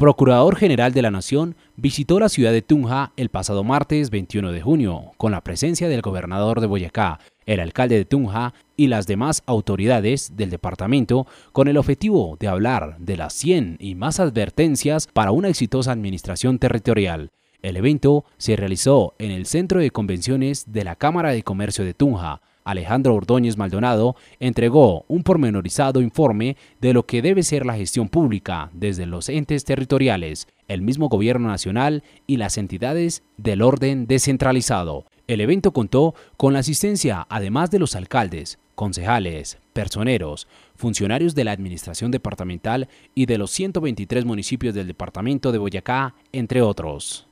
Procurador General de la Nación, visitó la ciudad de Tunja el pasado martes 21 de junio, con la presencia del gobernador de Boyacá, el alcalde de Tunja y las demás autoridades del departamento, con el objetivo de hablar de las 100 y más advertencias para una exitosa administración territorial. El evento se realizó en el Centro de Convenciones de la Cámara de Comercio de Tunja, Alejandro Ordóñez Maldonado entregó un pormenorizado informe de lo que debe ser la gestión pública desde los entes territoriales, el mismo gobierno nacional y las entidades del orden descentralizado. El evento contó con la asistencia, además de los alcaldes, concejales, personeros, funcionarios de la Administración Departamental y de los 123 municipios del Departamento de Boyacá, entre otros.